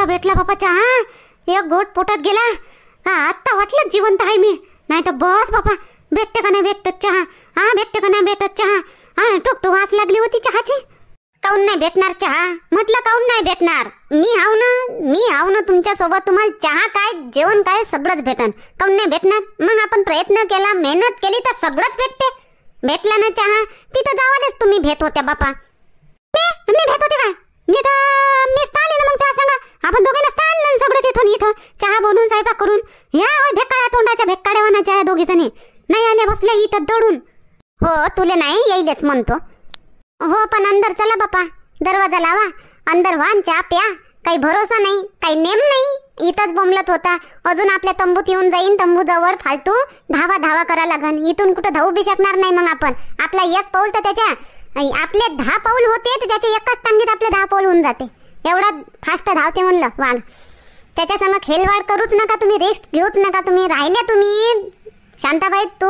आत्ता भेटला बापाच्या चहा एक घोट पोटात गेला हा आत्ता वाटलं जिवंत आहे मी नाही तर बस बापा भेटते का नाही भेटत चहा हा भेटते का नाही भेटत चहा हा टुकटुक वास लागली होती चहाची काऊन नाही भेटणार चहा म्हटलं काऊन नाही भेटणार मी हाव ना मी हाव ना तुमच्या सोबत तुम्हाला चहा काय जेवण काय सगळंच भेटन काऊन नाही भेटणार मग आपण प्रयत्न केला मेहनत केली तर सगळंच भेटते भेटला ना चहा तिथं जावालेच तुम्ही भेट होत्या बापा मी भेट होते का मी तर मी तर मग त्या सांगा आपण दोघे नसता सगळं तिथून इथं चहा बनवून स्वयंपाक करून या भेकाळ्या तोंडाच्या भेकाड्या वानाच्या दोघी जणी नाही आले बसले इथं दडून हो तुले नाही येईलच म्हणतो हो पण अंदर चला बापा दरवाजा लावा अंदर वान चहा प्या काही भरोसा नाही काही नेम नाही इथंच बोंबलत होता अजून आपल्या तंबूत येऊन जाईन तंबू जवळ फालतू धावा धावा करा लागन इथून कुठं धावू बी शकणार नाही मग आपण आपला एक पाऊल तर त्याच्या आपले दहा पाऊल होते तर त्याच्या एकाच तांगेत आपले दहा पाऊल होऊन जाते एवढा फास्ट धावते म्हणलं वाघ त्याच्या संग खेलवाड करूच नका तुम्ही रेस्ट घेऊच नका तुम्ही राहिले तुम्ही शांताबाई तू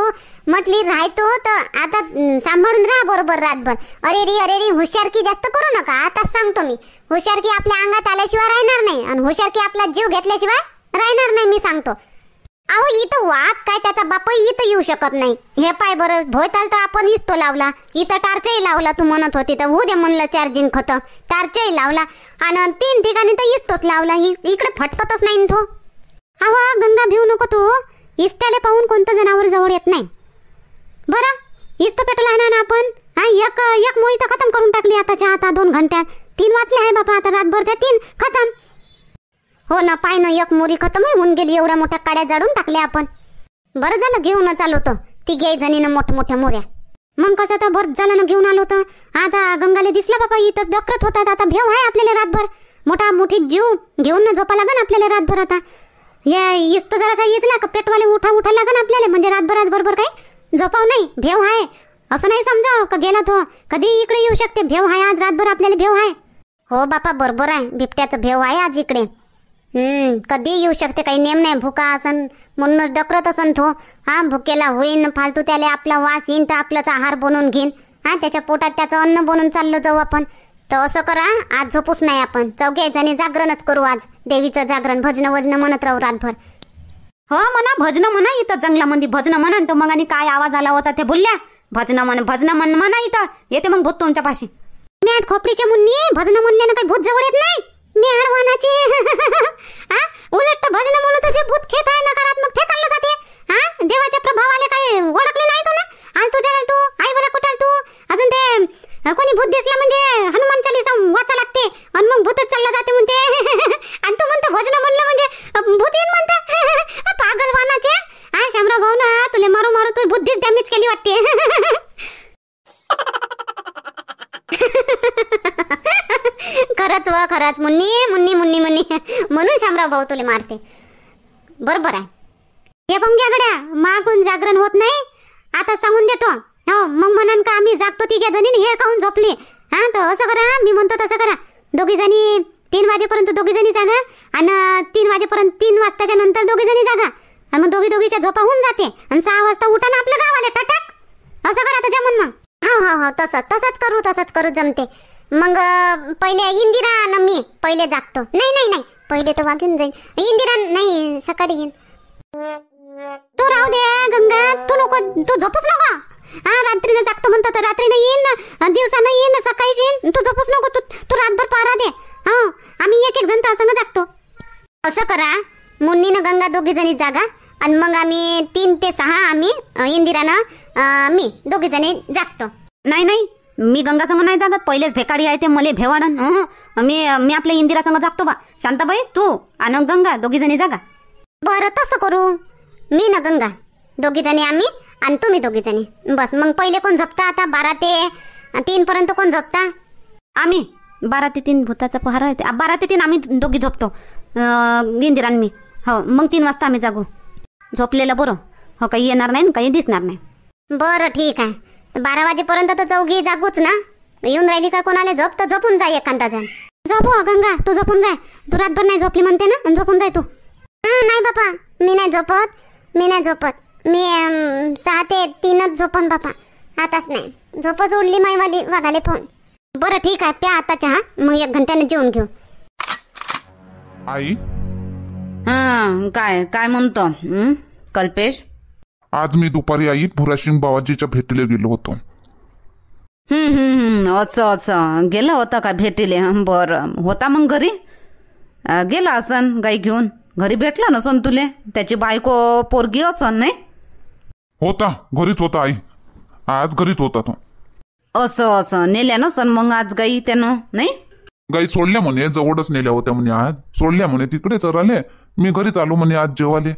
म्हटली राहतो तर आता सांभाळून राहा बरोबर रातभर अरे रे अरे रे हुशारकी जास्त करू नका आताच सांगतो मी हुशारकी आपल्या अंगात आल्याशिवाय राहणार नाही आणि हुशारकी आपला जीव घेतल्याशिवाय राहणार नाही मी सांगतो अहो इथं वाघ त्याचा बाप इथं येऊ शकत नाही हे पाय बर भोयताल तर आपण इसतो लावला इथं टार्चही लावला तू म्हणत होती तर होऊ दे म्हणलं चार्जिंग खत टार्चही लावला आणि तीन ठिकाणी तर इसतोच लावला इकडे फटकतच नाही तो अहो गंगा भिऊ नको तू इस्त्याला पाहून कोणतं जनावर जवळ येत नाही बरं इस्त पेटवला ना, ना आपण हा एक एक मोळी तर खतम करून टाकली आताच्या आता दोन घंट्यात तीन वाचले आहे बापा आता रातभर त्या तीन खतम हो ना पाय ना एक मोरी खतम होऊन गेली एवढ्या मोठ्या काड्या जाडून टाकल्या आपण बरं झालं घेऊन आलो होतं ती घ्याय मोठ मोठ्या मोऱ्या मग कसं तर बर झालं घेऊन आलो होतं आता गंगाले दिसलं बाबा इथंच डॉक्टरच होतात आता भेव आहे आपल्याला रातभर मोठा मोठी जीव घेऊन ना झोपा लागन आपल्याला रातभर आता या जरा जरासा इथला का पेटवाले उठा उठा लागन आपल्याला म्हणजे रातभर आज बरोबर काय झोपाव नाही भेव आहे असं नाही समजाव का गेला तो कधी इकडे येऊ शकते भेव आहे आज रातभर आपल्याला भेव आहे हो बापा बरोबर आहे बिबट्याचं भेव आहे आज इकडे कधी येऊ शकते काही नेम नाही भुका असन म्हणूनच डकरत असन तो हा भुकेला होईन फालतू त्याला आपला वास येईन तर आपलाच आहार बनवून घेईन हा त्याच्या पोटात त्याचं अन्न बनवून चाललो जाऊ आपण तर असं करा आज झोपूच नाही आपण चौघे आणि जागरणच करू आज देवीचं जागरण भजन वजन म्हणत राहू रातभर हो म्हणा भजन म्हणा इथं जंगलामध्ये भजन म्हणा तर मग आणि काय आवाज आला होता ते बोलल्या भजन म्हण भजन म्हण म्हणा इथं येते मग भूत तुमच्या पाशी मी आठ खोपडीच्या मुन्नी भजन म्हणल्यानं काही भूत जवळ येत नाही मी आडवानाची तुझे भूत खेत आहे नकारात्मक ते चाललं जाते हा देवाच्या प्रभावाने काय ओळखले नाही तू ना आणि तुझ्या तू आई मला कुठाल तू अजून ते कोणी भूत दिसला म्हणजे हनुमान चालीसा वाचा लागते आणि मग भूतच चाललं जाते म्हणते आणि तू म्हणतो भजन म्हणलं म्हणजे भूत येईन म्हणते पागल वानाचे हा शामराव भाऊ ना तुला मारू मारू तू बुद्धीच डॅमेज केली वाटते खरंच व खरंच मुन्नी मुन्नी मुन्नी मुन्नी म्हणून शामराव भाऊ तुला मारते बरोबर आहे हे भंग्या गड्या मागून जागरण होत नाही आता सांगून देतो हो मग म्हणन का आम्ही जागतो तिघ्या जणी हे काऊन झोपली हा तर असं करा मी म्हणतो तसं करा दोघी जणी तीन वाजेपर्यंत दोघी जणी जागा आणि तीन वाजेपर्यंत तीन वाजताच्या नंतर दोघी जणी जागा आणि मग दोघी दोघीच्या झोपा होऊन जाते आणि सहा वाजता उठा ना आपलं गावाला टटक असं करा तर जमून मग हा हो, हा हो, हा हो, तसं तसंच करू तसंच करू जमते मग पहिले इंदिरा ना मी पहिले जागतो नाही नाही नाही पहिले तर वागून जाईल इंदिरा नाही सकाळी येईन तू राहू दे गंगा तू नको तू झोपूच नको हा रात्रीला जागतो म्हणतो तर रात्रीला येईन ना दिवसानं येईन ना सकाळीच येईन तू झोपूच नको तू तू रातभर पारा दे हा आम्ही एक एक जण तो असं जागतो असं करा ना गंगा दोघी जणी जागा आणि मग आम्ही तीन ते सहा आम्ही इंदिरानं मी दोघी जणी जागतो नाही नाही मी गंगा संग नाही जागत पहिलेच भेकाडी आहे ते मले भेवाडन मी मी आपल्या संग जागतो बा शांताबाई तू आणि गंगा दोघी जणी जागा बरं तसं करू मी ना गंगा दोघी जणी आम्ही आणि तुम्ही दोघी जणी बस मग पहिले कोण झोपता आता बारा ते तीन पर्यंत कोण झोपता आम्ही बारा ते तीन भूताचा पहारा आहे बारा ते तीन आम्ही दोघी झोपतो इंदिरा मी हो मग तीन वाजता आम्ही जागू झोपलेलं बरं हो काही येणार नाही काही दिसणार नाही बरं ठीक आहे बारा वाजेपर्यंत तर चौघी जागूच ना येऊन राहिली का कोणाला झोप तर झोपून जाय एखादा जण झोपू गंगा तू झोपून जाय तू रातभर नाही झोपली म्हणते ना झोपून जाय तू नाही बापा मी नाही झोपत मी नाही झोपत मी सहा ते तीनच झोपन बापा आताच नाही झोपच उडली माईवाली वाघाले फोन बरं ठीक आहे प्या आताच्या हा मग एक घंट्याने जेवून घेऊ आई हा काय काय म्हणतो कल्पेश आज मी दुपारी आई भुराशिंग बाबाजीच्या भेटीला गेलो होतो हम्म हम्म अच गेला होता का भेटीले बर होता मग घरी गेला असन गाई घेऊन घरी भेटला नसन तुले त्याची बायको पोरगी असन नाही होता घरीच होता आई आज घरीच होता तो असं असं नेल्या नसन मग आज गाई त्यानं नाही गाई सोडल्या म्हणे जवळच नेल्या होत्या म्हणे आज सोडल्या म्हणे तिकडेच राहिले मी घरीच आलो म्हणे आज जेवाले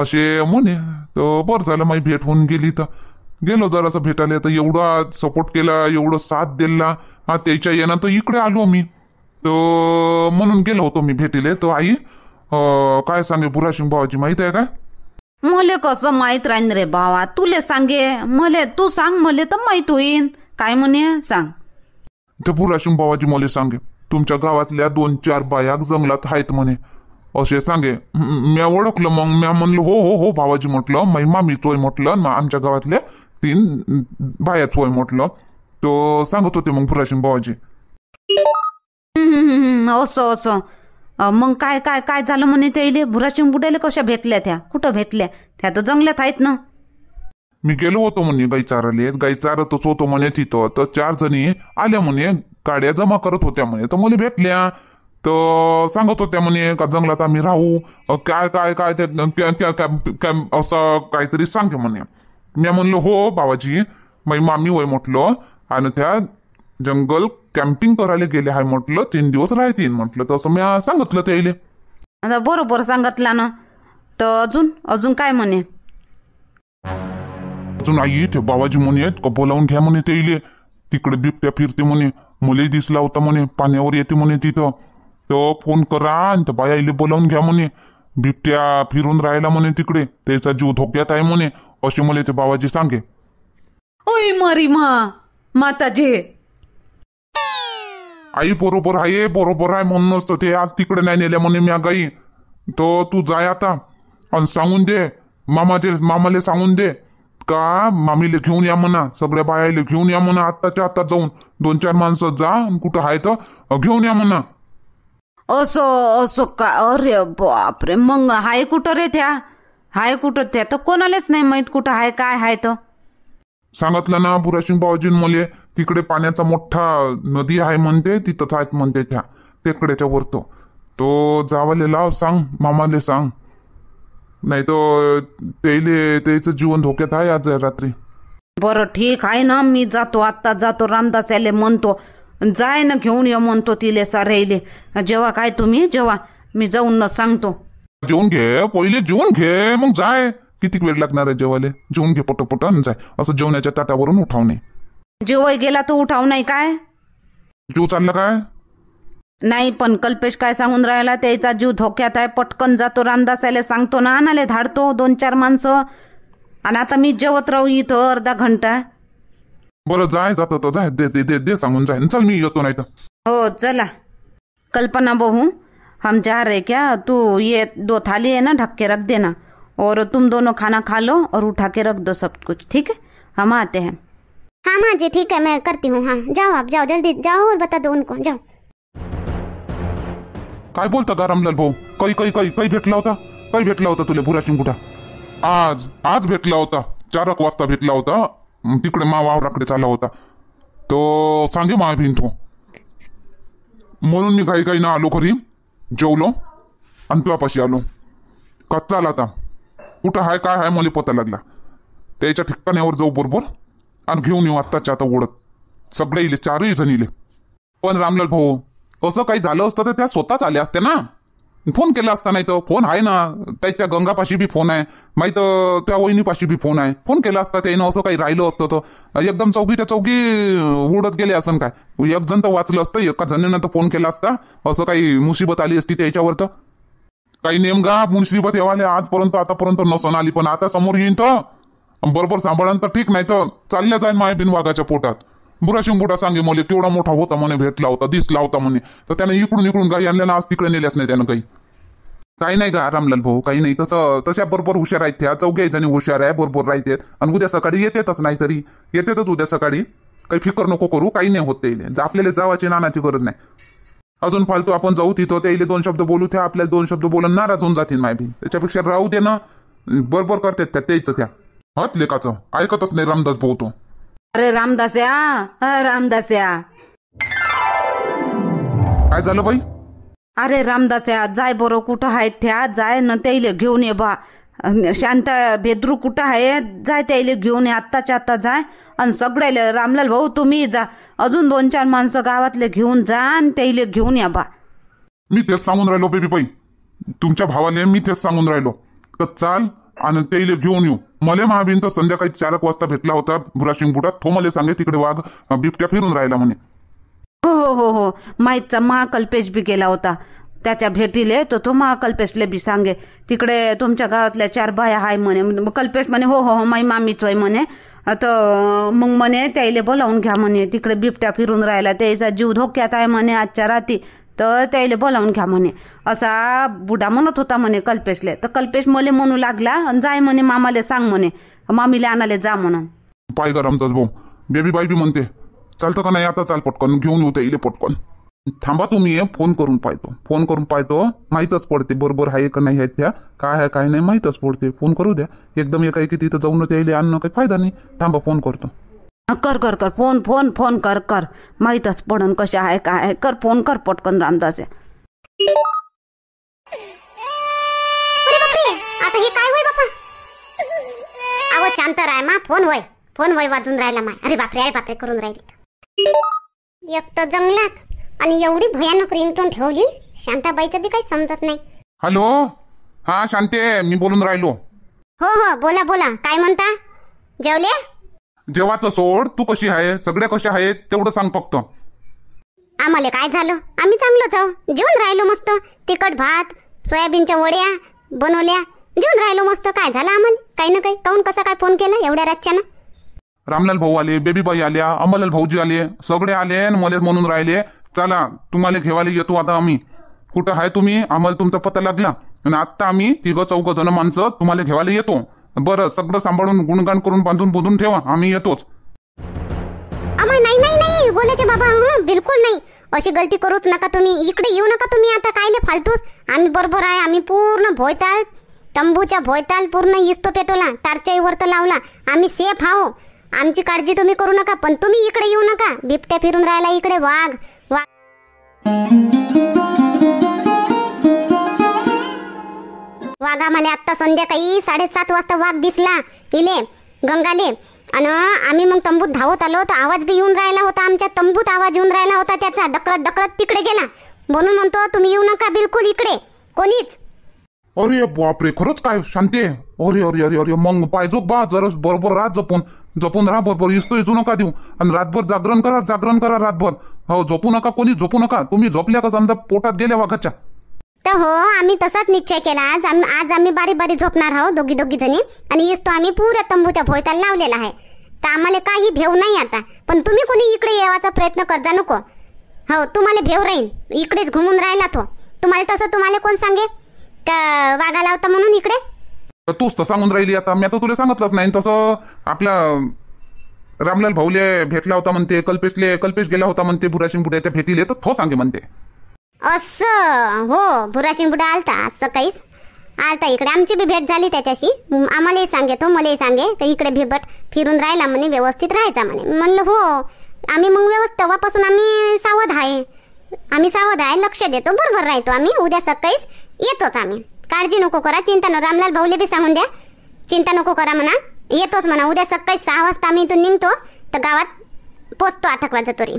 असे म्हणे तर बरं झालं माझी भेट होऊन गेली तर गेलो जरासं भेटायला तर एवढा सपोर्ट केला एवढं साथ दिला हा त्याच्या येणं तर इकडे आलो मी तर म्हणून गेलो होतो मी भेटीले तो आई काय सांगे बुराशिंग भावाची माहित आहे का मले कसं माहित राहीन रे भावा तुले सांगे मले तू सांग मले तर माहित होईन काय म्हणे सांग तर बुराशिंग भावाची मला सांगे तुमच्या गावातल्या दोन चार बाया जंगलात आहेत म्हणे असे सांगे मी ओळखलं मग मी म्हणलं हो हो हो भावाजी म्हटलं महिमा मी तोय म्हटलं ना आमच्या गावातले तीन बाया तोय म्हटलं तो सांगत होते मग फुराशिंग भावाजी असं असं मग काय काय काय झालं म्हणे त्याले भुराशिंग बुडायला कशा भेटल्या त्या कुठं भेटल्या त्या तर जंगलात आहेत ना मी गेलो होतो म्हणे गाई चारले गाई चारतच होतो म्हणे तिथं तर चार जणी आल्या म्हणे गाड्या जमा करत होत्या म्हणे तर मला भेटल्या तर सांगत होत्या म्हणे का जंगलात आम्ही राहू काय काय काय ते असं काहीतरी सांग म्हणे मी म्हणलो हो बाबाजी मै मामी वय म्हटलं आणि त्या जंगल कॅम्पिंग करायला गेले आहे म्हटलं तीन दिवस राहतील म्हटलं तसं मी सांगितलं त्याले आता बरोबर सांगितलं ना तर अजून अजून काय म्हणे अजून आई ते बाबाजी म्हणे कपोलावून बोलावून घ्या म्हणे ते तिकडे बिबट्या फिरते म्हणे मुले दिसला होता म्हणे पाण्यावर येते म्हणे तिथं तो फोन करा आणि त्या बाया इले बोलावून घ्या म्हणे बिबट्या फिरून राहिला म्हणे तिकडे त्याचा जीव धोक्यात आहे म्हणे असे मला ते बाबाजी सांगे ओय मारी मा माताजी आई बरोबर आहे बरोबर आहे म्हणूनच तर ते आज तिकडे नाही नेल्या म्हणे म्या गाई तो तू जाय आता आणि सांगून दे मामाचे मामाले सांगून दे का मामीले घेऊन या म्हणा सगळ्या बायाले घेऊन या म्हणा आत्ताच्या आत्ता जाऊन दोन चार माणसं जा कुठं आहे तर घेऊन या म्हणा असो असो का अरे बापरे मग हाय कुठं रे त्या हाय कुठं त्या तर कोणालाच नाही माहित कुठं हाय काय हाय तर सांगितलं ना बुराशिंग भाऊजी मुले तिकडे पाण्याचा मोठा नदी आहे म्हणते तिथंच आहेत म्हणते त्या टेकड्याच्या वर तो जावाले लाव सांग मामाले सांग नाही तो त्याले त्याचं जीवन धोक्यात आहे आज रात्री बरं ठीक आहे ना मी जातो आता जातो रामदास याले म्हणतो जाय ना घेऊन ये म्हणतो तिले सारेले जेव्हा काय तुम्ही जेव्हा मी जाऊन न सांगतो जेवून घे पहिले जेवून घे मग जाय किती वेळ लागणार आहे जेवायला जेवून घे पटोपट आणि जाय असं जेवणाच्या ताटावरून उठावणे जेवाय गेला तो उठाव नाही काय जीव चालला काय नाही पण कल्पेश काय सांगून राहिला त्याचा जीव धोक्यात आहे पटकन जातो रामदासाले सांगतो ना आणाले धाडतो दोन चार माणसं आणि आता मी जेवत राहू इथं अर्धा घंटा बर जाय जात तो जाय दे दे दे सांगून जाय चल मी येतो नाही तर हो चला कल्पना बहू हम जा रहे क्या तू ये दो थाली है ना ढक के रख देना और तुम दोनों खाना खा लो और उठा के रख दो सब कुछ ठीक है हम आते हैं हाँ माँ जी ठीक है मैं करती हूँ हाँ जाओ आप जाओ जल्दी जाओ और बता दो उनको जाओ काय बोलता था रामलाल भाऊ कई कई कई कई भेटला होता कई भेटला होता तुले बुरा चिंगुटा आज आज भेटला होता चारक एक वाजता भेटला होता तिकडे मा वावराकडे चालला होता तो सांगे मा तो हो. म्हणून मी काही काही ना आलो खरी जेवलो आणि तुझ्यापाशी आलो कच्चा आला आता कुठं हाय काय हाय मला पता लागला त्याच्या ठिकाण्यावर जाऊ बरोबर आणि घेऊन येऊ आत्ताच्या आता ओढत सगळे इले चारही जण इले पण रामलाल भाऊ असं काही झालं असतं तर त्या स्वतःच आल्या असत्या ना फोन केला असता नाही तर फोन आहे ना त्याच्या गंगापाशी बी फोन आहे माहीत त्या वहिनीपाशी बी फोन आहे फोन केला असता त्यानं असं काही राहिलं असतं तर एकदम चौकीच्या चौकी उडत गेले असं काय एक जण तर वाचलं असतं एका जणीनं तर फोन केला असता असं काही मुसीबत आली असती त्याच्यावर तर काही नेमका मुसीबत येवाले आजपर्यंत आतापर्यंत नसन आली पण आता समोर येईन तर बरोबर सांभाळून तर ठीक नाही तर चालल्या जाईल माय वाघाच्या पोटात बुराशिंग बुडा सांगे मला केवढा मोठा होता म्हणे भेटला होता दिसला होता म्हणे तर त्याने इकडून इकडून गाई आणल्या ना आज तिकडे नेल्याच नाही त्यानं काही काही नाही का रामलाल भाऊ काही नाही तसं तशा बरोबर हुशार आहेत त्या चौघ्या जणी हुशार आहे बरोबर राहते आणि उद्या सकाळी येतेतच नाही तरी येतेतच उद्या सकाळी काही फिकर नको करू काही नाही होत आपल्याला जावाची नानाची गरज नाही अजून फालतू आपण जाऊ तिथं त्याला दोन शब्द बोलू त्या आपल्याला दोन शब्द बोलून नाराज होऊन जातील बी त्याच्यापेक्षा राहू दे ना बरोबर करतात त्या त्याच त्या हत लेखाचं ऐकतच नाही रामदास भाऊ तो अरे रामदास्या रामदास रामदास्या काय झालं बाई अरे रामदास्या जाय बरं कुठं आहे त्या जाय न त्याईले घेऊन ये बा शांत भेद्रू कुठं आहे जाय त्याईले घेऊन ये आत्ताच्या आत्ता जाय आणि सगळ्याले रामलाल भाऊ तुम्ही जा अजून दोन चार माणसं गावातले घेऊन जा आणि त्याईले घेऊन या बा मी तेच सांगून राहिलो बेबी बाई तुमच्या भावाने मी तेच सांगून राहिलो तर चाल आणि घेऊन येऊ मला महाबीन संध्याकाळी चार वाजता भेटला होता बुराशिंगपुटात तो मला सांगे तिकडे वाघ बिबट्या फिरून राहिला म्हणे हो हो हो हो माहितचा महाकल्पेश बी गेला होता त्याच्या भेटीले तो तो महाकल्पेशले बी सांगे तिकडे तुमच्या गावातल्या चार बाया हाय म्हणे कल्पेश म्हणे हो हो हो माई मामीच आहे म्हणे आता मग म्हणे त्याला बोलावून घ्या म्हणे तिकडे बिबट्या फिरून राहिला त्याचा जीव धोक्यात आहे म्हणे आजच्या राती तर त्याला बोलावून घ्या म्हणे असा बुडा म्हणत होता म्हणे कल्पेशले तर कल्पेश मले म्हणू लागला आणि जाय म्हणे मामाले सांग म्हणे मामीले आणाले जा म्हणून पाय गरम रमताच भाऊ बेबी बाई बी म्हणते चालतं का नाही आता चाल पटकन घेऊन येऊ इले पटकन थांबा तुम्ही फोन करून पाहतो फोन करून पाहतो माहीतच पडते बरोबर आहे का नाही आहेत त्या काय आहे काय नाही माहीतच पडते फोन करू द्या एकदम एका एकी तिथं जाऊन त्याला आणणं काही फायदा नाही थांबा फोन करतो कर कर कर फोन फोन फोन कर कर माहितच पडून कशा आहे काय आहे कर फोन कर पटकन रामदास आता हे काय होय बापा अहो शांत राय मा फोन होय फोन होय वाजून राहिला माय अरे बापरे अरे बापरे करून राहिली एक तर जंगलात आणि एवढी भयानक रिंगटोन ठेवली शांताबाईचं बी काही समजत नाही हॅलो हा शांते मी बोलून राहिलो हो हो बोला बोला काय म्हणता जेवले जेवाचं सोड तू कशी आहे सगळे कसे आहेत तेवढं सांग फक्त आम्हाला काय झालं आम्ही चांगलोच आहो जेवण राहिलो मस्त तिखट भात सोयाबीनच्या वड्या बनवल्या जेवण राहिलो मस्त काय झालं आम्हाला काही ना काही काऊन कसा काय फोन केला एवढ्या ना रामलाल भाऊ आले बेबी बाई आल्या अंबालाल भाऊजी आले सगळे आले आणि मला म्हणून राहिले चला तुम्हाला घेवाले येतो आता आम्ही कुठं आहे तुम्ही आम्हाला तुमचा पत्ता लागला आणि आत्ता आम्ही तिघं चौघ जण माणसं तुम्हाला घेवायला येतो बरं सगळं सांभाळून गुणगान करून बांधून बोधून ठेवा आम्ही येतोच नाही नाही नाही बोलायचे बाबा बिलकुल नाही अशी गलती करूच नका तुम्ही इकडे येऊ नका तुम्ही आता कायले फालतूस आम्ही बरोबर आहे आम्ही पूर्ण भोयताल तंबूच्या भोयताल पूर्ण इस्तो पेटवला तारच्याही वर तर लावला आम्ही सेफ आहो आमची काळजी तुम्ही करू नका पण तुम्ही इकडे येऊ नका बिबट्या फिरून राहिला इकडे वाघ वाघ वाघ आम्हाला आत्ता संध्याकाळी साडेसात वाजता वाघ दिसला इले गंगाले आणि आम्ही मग तंबूत धावत आलो तर आवाज बी येऊन राहिला होता आमच्या तंबूत आवाज येऊन राहिला होता त्याचा डकरत डकरत तिकडे गेला म्हणून म्हणतो तुम्ही येऊ नका बिलकुल इकडे कोणीच अरे बापरे खरंच काय शांती अरे अरे अरे अरे मग पाहिजो बा जरा बरोबर रात जपून जपून राहा बरोबर इसतो इचू नका देऊ आणि रातभर जागरण करा जागरण करा रातभर हो झोपू नका कोणी झोपू नका तुम्ही झोपल्या का समजा पोटात गेल्या वाघाच्या तर हो आम्ही तसाच निश्चय केला आज आम्ही आज आम्ही बारी बारी झोपणार आहोत दोघी दोघी जणी आणि येस तो आम्ही पुऱ्या तंबूच्या भोयताला लावलेला आहे तर आम्हाला काही भेव नाही आता पण तुम्ही कोणी इकडे येवाचा प्रयत्न करजा नको हो तुम्हाला भेव राहील इकडेच घुमून राहिला तो तुम्हाला तसं तुम्हाला कोण सांगे का वागा लावता म्हणून इकडे तूच तर सांगून राहिली आता मी आता तुला सांगितलंच नाही तसं आपला रामलाल भाऊले भेटला होता म्हणते कल्पेशले कल्पेश गेला होता म्हणते भुराशिंग बुड्याच्या भेटीले तर तो सांगे म्हणते अस हो भुराशिंग बुडा आलता असं सकाळीच आलता इकडे आमची बी भेट झाली त्याच्याशी आम्हालाही सांगे तो हो, मलाही सांगे की इकडे भिबट फिरून राहिला म्हणे व्यवस्थित राहायचा म्हणे म्हणलं हो आम्ही मग व्यवस्थित तेव्हापासून आम्ही सावध आहे आम्ही सावध आहे लक्ष देतो बरोबर राहतो आम्ही उद्या सकाळीच येतोच आम्ही काळजी नको करा चिंता नको रामलाल भाऊले बी सांगून द्या चिंता नको करा म्हणा येतोच म्हणा उद्या सकाळी सहा वाजता आम्ही इथून निघतो तर गावात पोचतो आठ वाजता तरी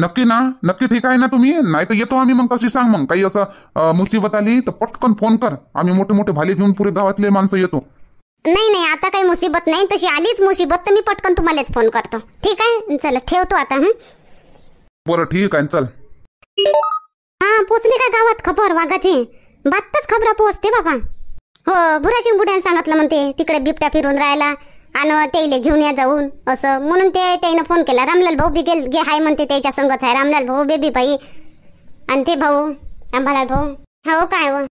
नक्की ना नक्की ठीक आहे ना तुम्ही नाही तर येतो आम्ही मग कशी सांग मग काही असं मुसीबत आली तर पटकन फोन कर आम्ही मोठे मोठे भाले घेऊन पुरे गावातले माणसं येतो नाही नाही आता काही मुसीबत नाही तशी आलीच मुसीबत तर मी पटकन तुम्हालाच फोन करतो ठीक आहे चल ठेवतो आता हं? बरं ठीक आहे चल हा पोचली का गावात खबर वाघाची बातच खबर पोहोचते बाबा हो भुराशिंग बुड्याने सांगितलं म्हणते तिकडे बिबट्या फिरून राहायला आणि त्याला घेऊन या जाऊन असं म्हणून ते त्यानं फोन केला रामलाल भाऊ बी गेल गे हाय म्हणते त्याच्या संगत आहे रामलाल भाऊ बेबी भाई आणि ते भाऊ आंबालाल भाऊ हो काय व हो?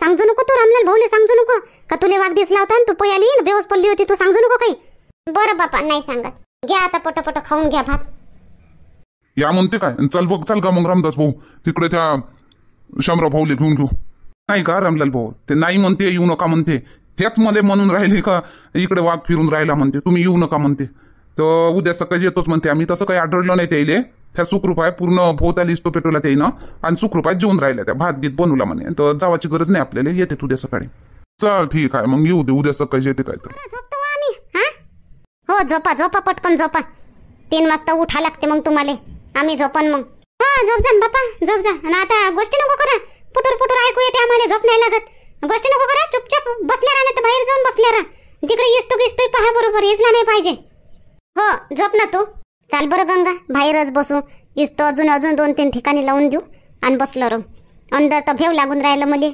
सांगू नको तू रामलाल भाऊले सांगू नको का तुले वाघ दिसला होता तू पळी आली ना पडली होती तू सांगू नको काही बरं बापा नाही सांगत घ्या आता पटपट खाऊन घ्या भात या म्हणते काय चल बघ चल का मग रामदास भाऊ तिकडे त्या शामराव भाऊले घेऊन घेऊ नाही का रामलाल भाऊ ते नाही म्हणते येऊ नका म्हणते तेच मध्ये म्हणून राहिले का इकडे वाघ फिरून राहिला म्हणते तुम्ही येऊ नका म्हणते तर उद्या सकाळी येतोच म्हणते आम्ही तसं काही आढळलं नाही त्याईले त्या सुखरूप आहे पूर्ण भोवताली इस्तो पेटवला त्याईनं आणि सुखरूपाय जेवून राहिल्या त्या भात बीत बनवला म्हणे तर जावाची गरज नाही आपल्याला येते उद्या सकाळी चल ठीक आहे मग येऊ दे उद्या सकाळी येते काय तर हो झोपा झोपा पटकन झोपा तीन वाजता उठा लागते मग तुम्हाला आम्ही झोपन मग हा हो, झोप जा बापा झोप जा आता गोष्टी नको करा पुटर पुटर ऐकू येते आम्हाला झोप नाही लागत गोष्ट नको करा चुपचाप बसल्या राहा तर बाहेर जाऊन बसल्या राहा तिकडे येसतो गेसतोय पहा बरोबर येसला नाही पाहिजे हो झोप ना तू चाल बरं गंगा बाहेरच बसू इसतो अजून अजून दोन तीन ठिकाणी लावून देऊ आणि बसलो रो अंदर तर भेव लागून राहिलं मले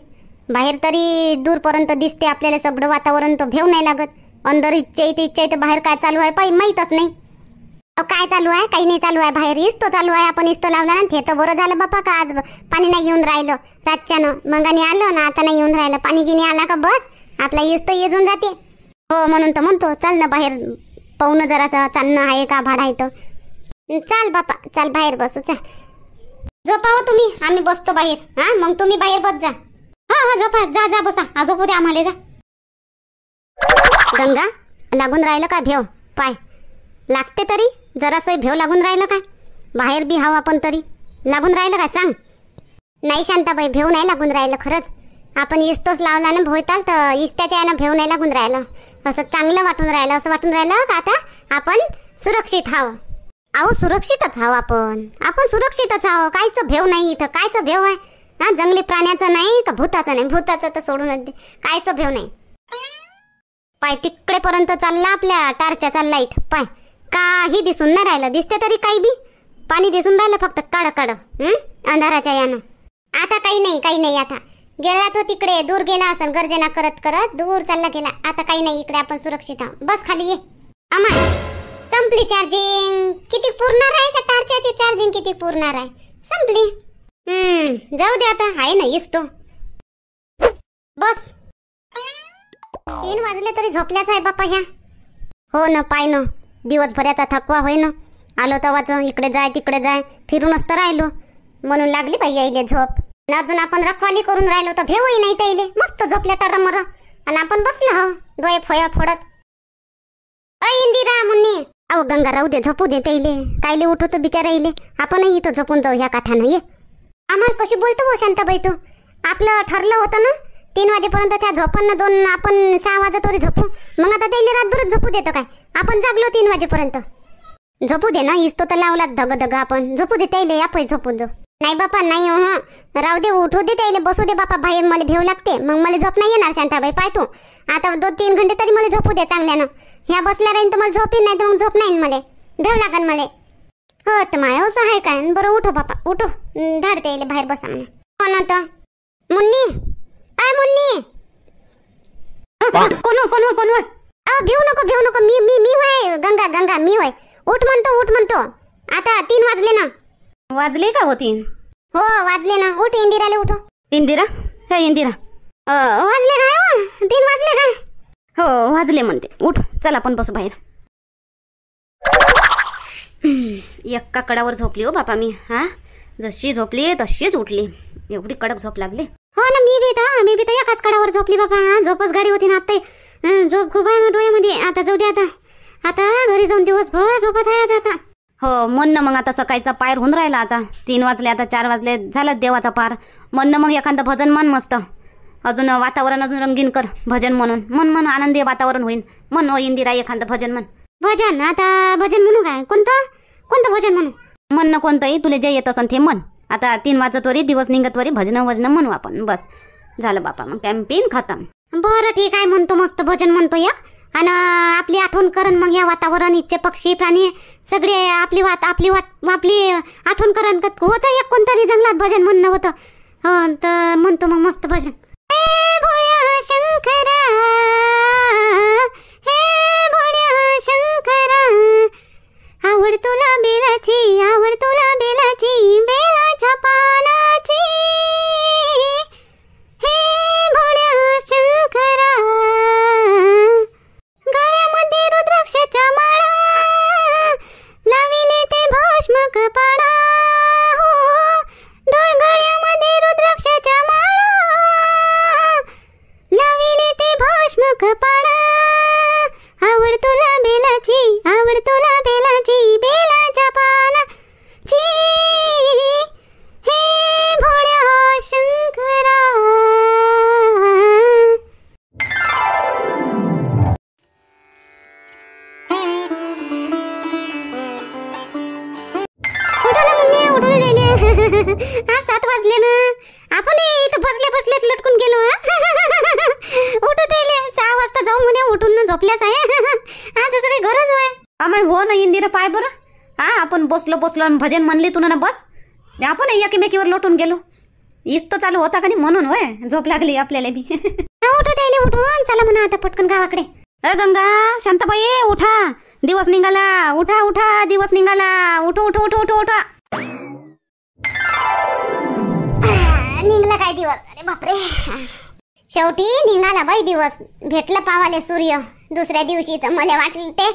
बाहेर तरी दूरपर्यंत दिसते आपल्याला सगळं वातावरण तर भेव नाही लागत अंदर इच्छा इथे इच्छा इथे बाहेर काय चालू आहे पाय माहीतच नाही काय चालू आहे काही नाही चालू आहे बाहेर इस्तो चालू आहे आपण इस्तो लावला ना ते तर बरं झालं बाप्पा का आज पाणी नाही येऊन राहिलं रातच्यानं मग आणि आलो ना आता नाही येऊन राहिलं पाणी गिनी आला का बस आपला इस्तो येजून जाते हो म्हणून तर म्हणतो चल ना बाहेर पाहुणं जरासं चालणं आहे का भाडा येतो चाल बापा चाल बाहेर बसू चा झोपा हो तुम्ही आम्ही बसतो बाहेर हा मग तुम्ही बाहेर बस जा हा हो, हा हो, झोपा जा जा बसा झोपू द्या आम्हाला जा गंगा लागून राहिलं का भेव पाय लागते तरी जरासो भेव लागून राहिलं काय बाहेर बी हाव आपण तरी लागून राहिलं का सांग नाही शांताबाई भेव नाही लागून राहिलं खरंच आपण इस्तोच लावला ना भोवताल तर इस्त्याच्या यानं भेव नाही लागून राहिलं असं चांगलं वाटून राहिलं असं वाटून राहिलं का आता आपण सुरक्षित हाव आहो सुरक्षितच हाव आपण आपण सुरक्षितच आहो काहीच भेव नाही इथं कायचं भेव आहे हा जंगली प्राण्याचं नाही का भूताचं नाही भूताचं तर सोडून दे कायचं भेव नाही पाय तिकडे पर्यंत चालला आपल्या टारच्या चालला इथं पाय काही दिसून नाही राहिलं दिसते तरी काही बी पाणी दिसून राहिलं फक्त काड काढ अंधाराच्या यानं आता काही नाही काही नाही आता गेला तो हो तिकडे दूर गेला असं गर्जना करत करत दूर चालला गेला आता काही नाही इकडे आपण सुरक्षित आहोत बस खाली ये अमर संपली चार्जिंग किती पूर्ण आहे का टार्चाची चार्जिंग किती पूर्ण आहे संपली हम्म जाऊ दे आता आहे ना इस तो बस तीन वाजले तरी झोपल्याच आहे बापा ह्या हो ना पाय ना दिवसभराचा थकवा होईन ना आलो तवाच इकडे जाय तिकडे जाय फिरूनच तर राहिलो म्हणून लागली बाई यायले झोप अजून आपण रखवाली करून राहिलो तर होई नाही त्याईले मस्त झोपल्या टर मर आणि आपण बसलो हो डोळे फोया फोडत अ इंदिरा मुन्नी अहो गंगा राहू दे झोपू दे त्याईले कायले तो बिचारा येईले आपणही इथं झोपून जाऊ ह्या काठानं ये आम्हाला कशी बोलतो हो शांताबाई तू आपलं ठरलं होतं ना तीन वाजेपर्यंत त्या झोपन दोन आपण सहा तरी झोपू मग आता त्याला रातभरच झोपू देतो काय आपण जागलो तीन वाजेपर्यंत झोपू दे ना इसतो तर लावलाच धग धग आपण झोपू दे त्याला आपण झोपून जाऊ नाही बापा नाही हो राहू दे उठू दे त्याला बसू दे बापा बाहेर मला भेव लागते मग मला झोप नाही येणार शांताबाई पाय तू आता दोन तीन घंटे तरी मला झोपू दे चांगल्यानं ह्या बसल्या राहीन तर मला झोप नाही तर मग झोप नाही मला भेव लागन मला हो तर माय असं आहे काय बरं उठो बापा उठो धाडते बाहेर बसा म्हणा कोण तर मुन्नी आय मुन्नी कोण हो, कोण हो, कोण हो? भिऊ नको भिऊ नको मी मी मी होय गंगा गंगा मी होय उठ म्हणतो उठ म्हणतो आता तीन वाजले ना वाजले का हो तीन हो वाजले ना उठ इंदिराले उठो इंदिरा हे इंदिरा अ, वाजले काय तीन वाजले काय हो वाजले म्हणते उठ चला आपण बसू बाहेर हम्म, एका कडावर झोपली हो बापा मी हा जशी झोपली तशीच उठली एवढी कडक झोप लागली हो ना मी बी तर मी बी तर एकाच कडावर झोपली बाबा झोपच गाडी होती ना आता झोप खूप आहे डोळ्यामध्ये आता जाऊ दे आता आता घरी जाऊन दिवसभर झोपत आहे आता हो म्हणणं मग आता सकाळचा पायर होऊन राहिला आता तीन वाजले आता चार वाजले झालं देवाचा पार म्हणणं मग एखादं भजन मन मस्त अजून वातावरण अजून रंगीन कर भजन म्हणून मन मन आनंदी वातावरण होईल मन हो इंदिरा एखादं भजन मन भजन आता भजन म्हणू काय कोणतं कोणतं भजन म्हणू म्हणणं कोणतंही तुला जे येत असन ते मन आता तीन वाजतवरी दिवस निघतवरी भजन वजन म्हणू आपण बस झालं बापा मग कॅम्पेन खतम बरं ठीक आहे म्हणतो मस्त भजन म्हणतो एक आणि आपली आठवण करण मग या वातावरण इच्छे पक्षी प्राणी सगळे आपली वात आपली वाट आपली आठवण करण होत एक कोणतरी जंगलात भजन म्हणणं होतं हो तर म्हणतो मग मस्त भजन हे शंकरा हे भोळ्या शंकरा आवड तुला बेलाची आवड तुला बेलाची बेल upon मुने उठून झोपल्याच आहे हा त्याचं काही गरज होय आम्ही हो ना इंदिरा पाय बरं हा आपण बसलो बसलो भजन म्हणले तुला ना बस आपण एकमेकीवर लोटून गेलो तो चालू होता का नाही म्हणून होय झोप लागली आपल्याला बी उठू द्यायला उठून चला म्हणा आता पटकन गावाकडे अ गंगा शांताबाई उठा दिवस निघाला उठा उठा दिवस निघाला उठो उठो उठो उठो उठा निघला काय दिवस अरे बापरे शेवटी निघाला बाई दिवस भेटलं पावाले सूर्य दुसऱ्या दिवशीच मला वाटलं ते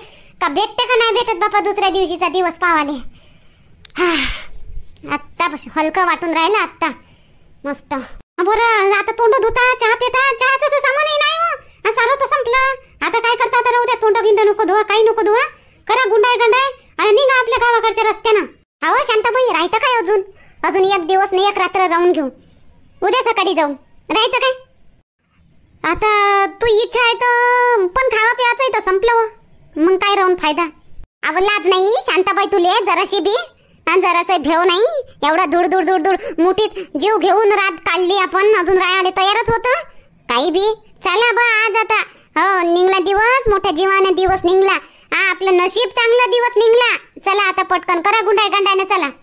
का भेटते का नाही भेटत बापा दुसऱ्या दिवशीचा दिवस पावाले हा आत्ता हलकं वाटून राहिलं आत्ता मस्त बर आता तोंड धुता चहा पिता चहाचं सामान नाही हो. सारं तर संपलं आता काय करता आता राहू द्या तोंड गिंड नको धुवा काही नको धुवा करा गुंडाय गंडाय आणि निघा आपल्या गावाकडच्या रस्त्यानं अहो शांताबाई राहतं काय अजून अजून एक दिवस नाही एक रात्र राहून घेऊ उद्या सकाळी जाऊ राहतं काय आता तू इच्छा आहे तर पण खावा प्यायचं आहे तर संपलं मग काय राहून फायदा लाज नाही शांताबाई तुले जराशी बी जरासं भेव नाही एवढा धूळ धूर धूळ धूड मुठीत जीव घेऊन रात काढली आपण अजून राहायला तयारच होत काही बी चला बा आज आता हो निघला दिवस मोठ्या जीवाने दिवस निघला आपलं नशीब चांगला दिवस निघला चला आता पटकन करा गुंडाय गांडाने चला